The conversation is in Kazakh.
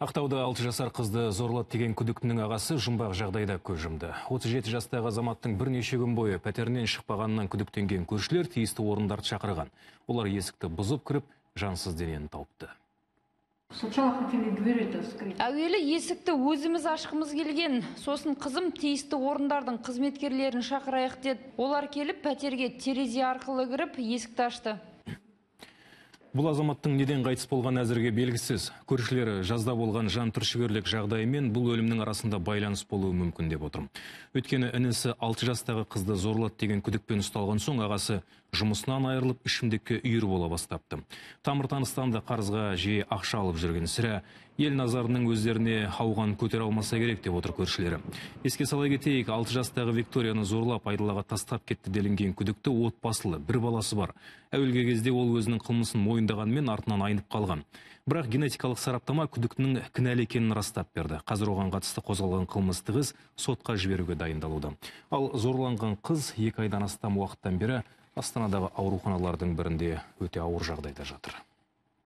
Ақтауда алты жасар қызды зорлап деген күдіктінің ағасы жұмбақ жағдайда көз жұмды. 37 жастағы азаматтың бірнеше күн бойы пәтерінен шықпағанынан күдіктенген көршілер тиісті орындарды шақырған. Олар есікті бұзып кіріп, жансыз денені тауыпты. Әуелі есікті өзіміз ашқымыз келген, сосын қызым тиісті орындардың қызметкерлерін шақырайық деді. Олар келіп пәтерге терезе арқылы кіріп, есікті ашты. Бұл азаматтың неден қайтыс болған әзірге белгісіз. Көршілері жазда болған жан түршігерлік жағдайы мен бұл өлімнің арасында байланыс болуы мүмкін деп отыр. Өткені інісі 6 жастағы қызды зорлады деген күдікпен ұсталған соң ағасы жұмысынан айырылып ішімдікке үйір бола бастапты. Тамыр да қарызға жиі ақша алып жүрген сірә ел назарының өздеріне ауған көтер алмаса керек деп отыр көршілері. Еске сала кетейік, 6 жастағы Викторияны зорлап айдалаға тастап кетті делінген күдікті отбасылы бір баласы бар. Әуелгі кезде ол өзінің қылмысын мойын мойындағанымен артынан айнып қалған бірақ генетикалық сараптама күдіктінің кінәлі екенін растап берді қазір оған қатысты қозғалған қылмыстық іс сотқа жіберуге дайындалуда ал зорланған қыз екі айдан астам уақыттан бері астанадағы ауруханалардың бірінде өте ауыр жағдайда жатыр